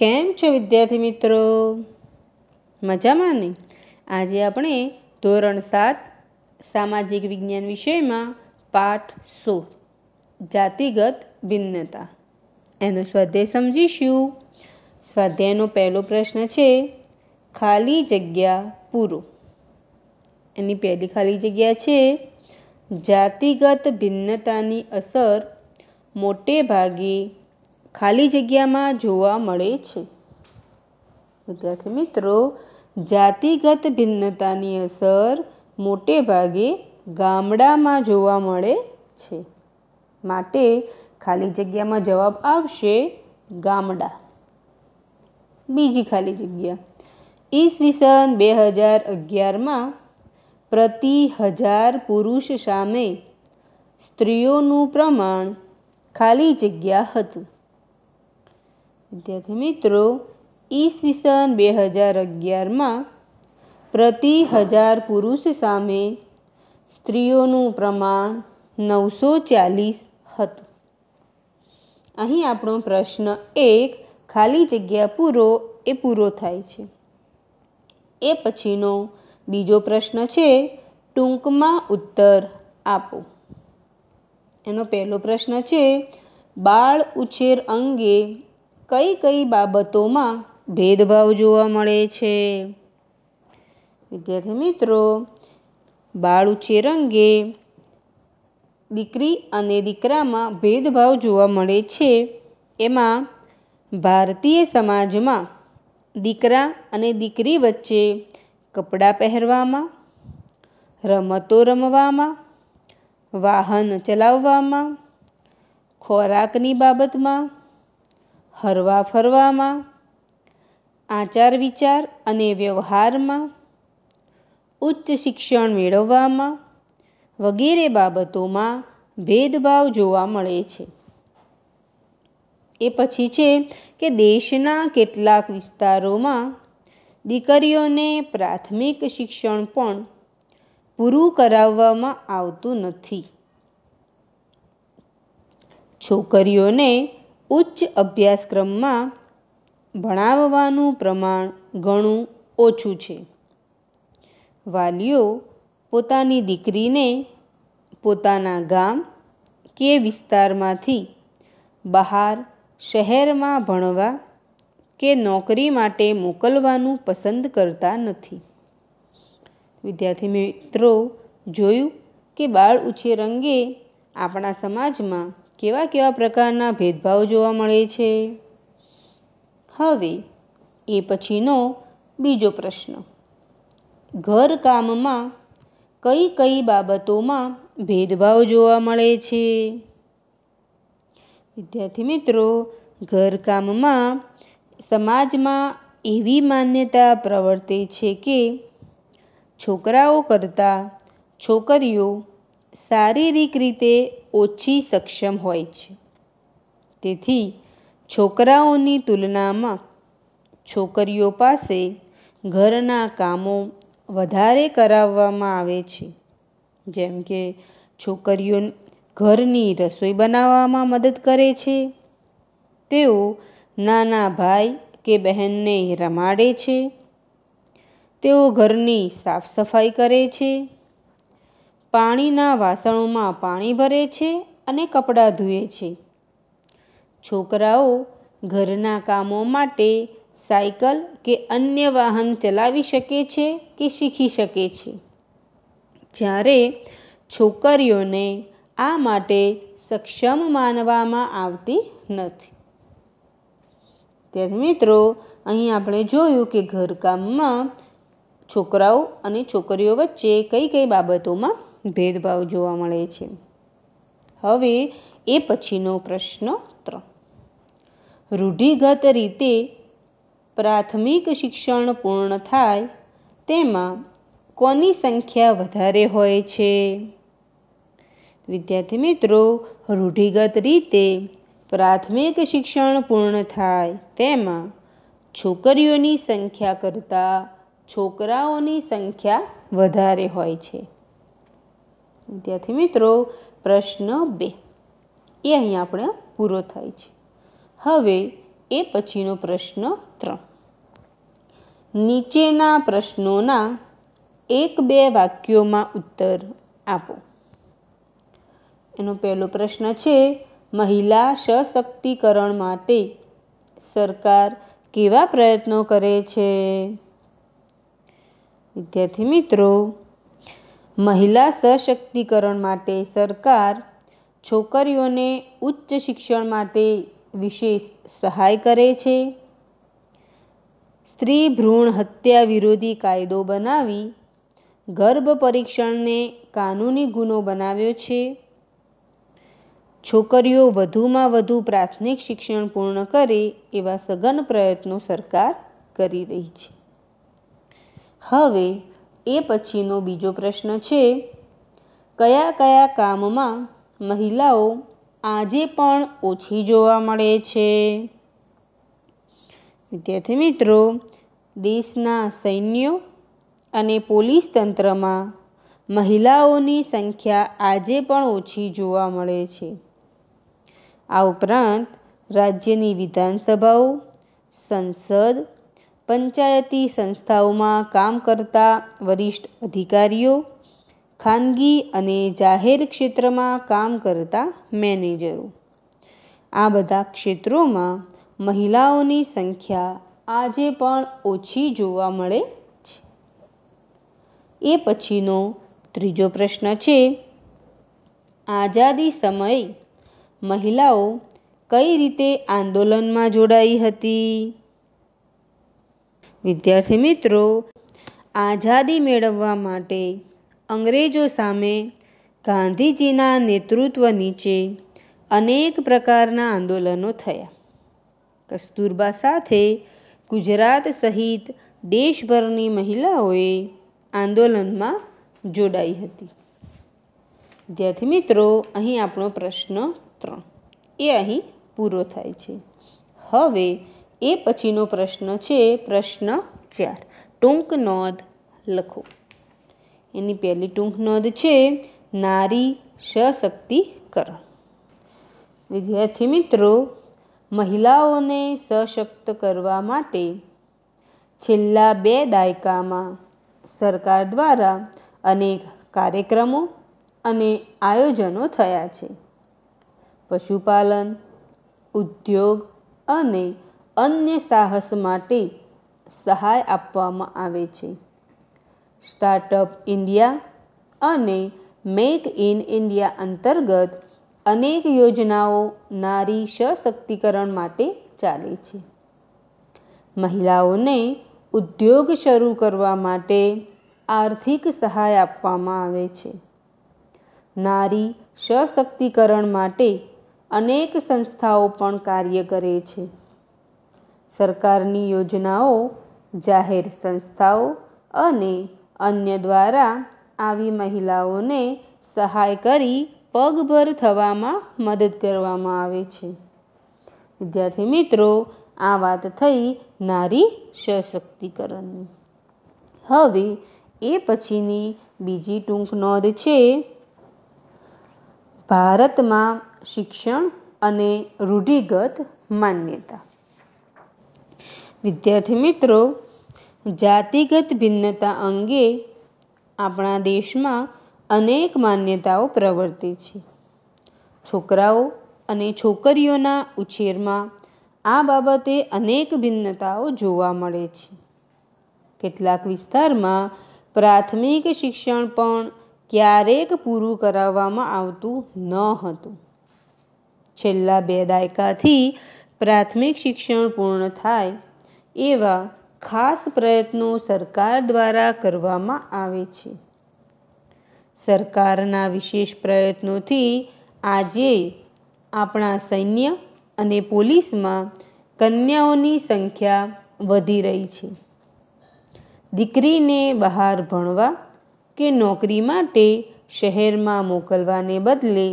કેમ છો વિદ્યાર્થી મિત્રો મજામાં ને આજે આપણે ધોરણ સાત સામાજિક વિજ્ઞાન વિષયમાં પાઠ સોળ જાતિગત ભિન્નતા એનો સ્વાધ્યાય સમજીશું સ્વાધ્યાયનો પહેલો પ્રશ્ન છે ખાલી જગ્યા પૂરો એની પહેલી ખાલી જગ્યા છે જાતિગત ભિન્નતાની અસર મોટે ભાગે ખાલી જગ્યામાં જોવા મળે છે વિદ્યાર્થી મિત્રો જાતિગત ભિન્નતાની અસર મોટે ભાગે ગામડામાં જોવા મળે છે માટે ખાલી જગ્યામાં જવાબ આવશે ગામડા બીજી ખાલી જગ્યા ઈસવીસન બે હજાર અગિયારમાં પ્રતિ હજાર પુરુષ સામે સ્ત્રીઓનું પ્રમાણ ખાલી જગ્યા હતું વિદ્યાર્થી મિત્રો ઈસવીસન બે હજાર અગિયારમાં પ્રતિ હજાર પુરુષ સામે સ્ત્રીઓનું પ્રમાણ નવસો ચાલીસ હતું અહીં આપણો પ્રશ્ન એક ખાલી જગ્યા પૂરો એ પૂરો થાય છે એ પછીનો બીજો પ્રશ્ન છે ટૂંકમાં ઉત્તર આપો એનો પહેલો પ્રશ્ન છે બાળ ઉછેર અંગે કઈ કઈ બાબતોમાં ભેદભાવ જોવા મળે છે વિદ્યાર્થી મિત્રો બાળ ઉછેર અંગે દીકરી અને દીકરામાં ભેદભાવ જોવા મળે છે એમાં ભારતીય સમાજમાં દીકરા અને દીકરી વચ્ચે કપડાં પહેરવામાં રમતો રમવામાં વાહન ચલાવવામાં ખોરાકની બાબતમાં હરવા ફરવામાં આચાર વિચાર અને વ્યવહારમાં ઉચ્ચ શિક્ષણ મેળવવામાં વગેરે બાબતોમાં ભેદભાવ જોવા મળે છે એ પછી છે કે દેશના કેટલાક વિસ્તારોમાં દીકરીઓને પ્રાથમિક શિક્ષણ પણ પૂરું કરાવવામાં આવતું નથી છોકરીઓને ઉચ્ચ અભ્યાસક્રમમાં ભણાવવાનું પ્રમાણ ઘણું ઓછું છે વાલીઓ પોતાની દીકરીને પોતાના ગામ કે વિસ્તારમાંથી બહાર શહેરમાં ભણવા કે નોકરી માટે મોકલવાનું પસંદ કરતા નથી વિદ્યાર્થી મિત્રો જોયું કે બાળ ઉછેર અંગે આપણા સમાજમાં કેવા કેવા પ્રકારના ભેદભાવ જોવા મળે છે હવે એ પછીનો બીજો પ્રશ્ન ઘરકામમાં કઈ કઈ બાબતોમાં ભેદભાવ જોવા મળે છે વિદ્યાર્થી મિત્રો ઘરકામમાં સમાજમાં એવી માન્યતા પ્રવર્તે છે કે છોકરાઓ કરતાં છોકરીઓ શારીરિક રીતે ઓછી સક્ષમ હોય છે તેથી છોકરાઓની તુલનામાં છોકરીઓ પાસે ઘરના કામો વધારે કરાવવામાં આવે છે જેમ કે છોકરીઓ ઘરની રસોઈ બનાવવામાં મદદ કરે છે તેઓ નાના ભાઈ કે બહેનને રમાડે છે તેઓ ઘરની સાફ સફાઈ કરે છે પાણીના વાસણોમાં પાણી ભરે છે અને કપડાં ધુએ છે છોકરાઓ ઘરના કામો માટે સાયકલ કે અન્ય વાહન ચલાવી શકે છે કે શીખી શકે છે જ્યારે છોકરીઓને આ માટે સક્ષમ માનવામાં આવતી નથી ત્યારે મિત્રો અહીં આપણે જોયું કે ઘરકામમાં છોકરાઓ અને છોકરીઓ વચ્ચે કઈ કઈ બાબતોમાં ભેદભાવ જોવા મળે છે હવે એ પછીનો પ્રશ્ન ત્રણ રૂઢિગત રીતે પ્રાથમિક શિક્ષણ પૂર્ણ થાય તેમાં કોની સંખ્યા વધારે હોય છે વિદ્યાર્થી મિત્રો રૂઢિગત રીતે પ્રાથમિક શિક્ષણ પૂર્ણ થાય તેમાં છોકરીઓની સંખ્યા કરતાં છોકરાઓની સંખ્યા વધારે હોય છે વિદ્યાર્થી મિત્રો પ્રશ્ન બે એ અહીં આપણે પૂરો થાય છે હવે એ પછીનો પ્રશ્ન ત્રણ નીચેના પ્રશ્નોના એક બે વાક્યોમાં ઉત્તર આપો એનો પહેલો પ્રશ્ન છે મહિલા સશક્તિકરણ માટે સરકાર કેવા પ્રયત્નો કરે છે વિદ્યાર્થી મિત્રો મહિલા સશક્તિકરણ માટે સરકાર છોકરીઓને ઉચ્ચ શિક્ષણ માટે વિશેષ સહાય કરે છે સ્ત્રી ભ્રૂણ હત્યા વિરોધી કાયદો બનાવી ગર્ભ પરીક્ષણને કાનૂની ગુનો બનાવ્યો છે છોકરીઓ વધુમાં વધુ પ્રાથમિક શિક્ષણ પૂર્ણ કરે એવા સઘન પ્રયત્નો સરકાર કરી રહી છે હવે એ પછીનો બીજો પ્રશ્ન છે કયા કયા કામમાં મહિલાઓ આજે પણ ઓછી જોવા મળે છે વિદ્યાર્થી મિત્રો દેશના સૈન્યો અને પોલીસ તંત્રમાં મહિલાઓની સંખ્યા આજે પણ ઓછી જોવા મળે છે આ ઉપરાંત રાજ્યની વિધાનસભાઓ સંસદ પંચાયતી સંસ્થાઓમાં કામ કરતા વરિષ્ઠ અધિકારીઓ ખાનગી અને જાહેર ક્ષેત્રમાં કામ કરતા મેનેજરો આ બધા ક્ષેત્રોમાં મહિલાઓની સંખ્યા આજે પણ ઓછી જોવા મળે છે એ પછીનો ત્રીજો પ્રશ્ન છે આઝાદી સમયે મહિલાઓ કઈ રીતે આંદોલનમાં જોડાઈ હતી વિદ્યાર્થી મિત્રો આઝાદી મેળવવા માટે અંગ્રેજો સામે ગાંધીજીના નેતૃત્વ નીચે અનેક પ્રકારના આંદોલનો થયા કસ્તુરબા સાથે ગુજરાત સહિત દેશભરની મહિલાઓએ આંદોલનમાં જોડાઈ હતી વિદ્યાર્થી મિત્રો અહીં આપણો પ્રશ્ન ત્રણ એ અહીં પૂરો થાય છે હવે એ પછીનો પ્રશ્ન છે પ્રશ્ન ચાર ટૂંક નોંધ લખો એની પહેલી ટૂંક નોંધ છે નારી સશક્તિકરણ વિદ્યાર્થી મિત્રો મહિલાઓને સશક્ત કરવા માટે છેલ્લા બે દાયકામાં સરકાર દ્વારા અનેક કાર્યક્રમો અને આયોજનો થયા છે પશુપાલન ઉદ્યોગ અને અન્ય સાહસ માટે સહાય આપવામાં આવે છે સ્ટાર્ટઅપ ઇન્ડિયા અને મેક ઇન ઇન્ડિયા અંતર્ગત અનેક યોજનાઓ નારી સશક્તિકરણ માટે ચાલે છે મહિલાઓને ઉદ્યોગ શરૂ કરવા માટે આર્થિક સહાય આપવામાં આવે છે નારી સશક્તિકરણ માટે અનેક સંસ્થાઓ પણ કાર્ય કરે છે સરકારની યોજનાઓ જાહેર સંસ્થાઓ અને અન્ય દ્વારા આવી મહિલાઓને સહાય કરી પગભર થવામાં મદદ કરવામાં આવે છે વિદ્યાર્થી મિત્રો આ વાત થઈ નારી સશક્તિકરણની હવે એ પછીની બીજી ટૂંક નોંધ છે ભારતમાં શિક્ષણ અને રૂઢિગત માન્યતા વિદ્યાર્થી મિત્રો જાતિગત ભિન્નતા અંગે આપણા દેશમાં અનેક માન્યતાઓ પ્રવર્તે છે છોકરાઓ અને છોકરીઓના ઉછેરમાં આ બાબતે અનેક ભિન્નતાઓ જોવા મળે છે કેટલાક વિસ્તારમાં પ્રાથમિક શિક્ષણ પણ ક્યારેક પૂરું કરાવવામાં આવતું ન હતું છેલ્લા બે દાયકાથી પ્રાથમિક શિક્ષણ પૂર્ણ થાય એવા ખાસ પ્રયત્નો સરકાર દ્વારા કરવામાં આવે છે સરકારના વિશેષ પ્રયત્નોથી આજે આપણા સૈન્ય અને પોલીસમાં કન્યાઓની સંખ્યા વધી રહી છે દીકરીને બહાર ભણવા કે નોકરી માટે શહેરમાં મોકલવાને બદલે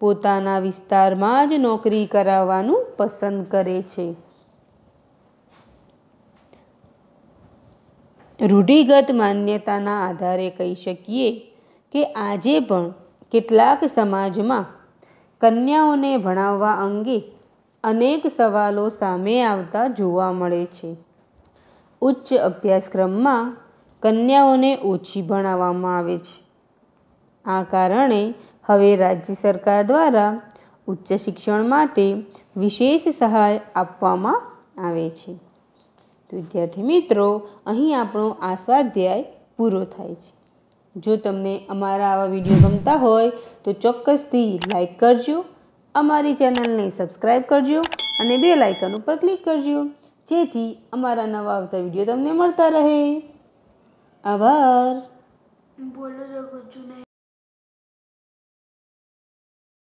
પોતાના વિસ્તારમાં જ નોકરી કરાવવાનું પસંદ કરે છે રૂઢિગત માન્યતાના આધારે કહી શકીએ કે આજે પણ કેટલાક સમાજમાં કન્યાઓને ભણાવવા અંગે અનેક સવાલો સામે આવતા જોવા મળે છે ઉચ્ચ અભ્યાસક્રમમાં કન્યાઓને ઓછી ભણાવવામાં આવે છે આ કારણે હવે રાજ્ય સરકાર દ્વારા ઉચ્ચ શિક્ષણ માટે વિશેષ સહાય આપવામાં આવે છે વિદ્યાર્થી મિત્રો અહીં આપણો આ સ્વાધ્યાય પૂરો થાય છે જો તમને અમારા આવા વિડીયો ગમતા હોય તો ચોક્કસથી લાઇક કરજો અમારી ચેનલને સબસ્ક્રાઈબ કરજો અને બે લાઇકન ઉપર ક્લિક કરજો જેથી અમારા નવા આવતા વિડીયો તમને મળતા રહે આભાર બોલો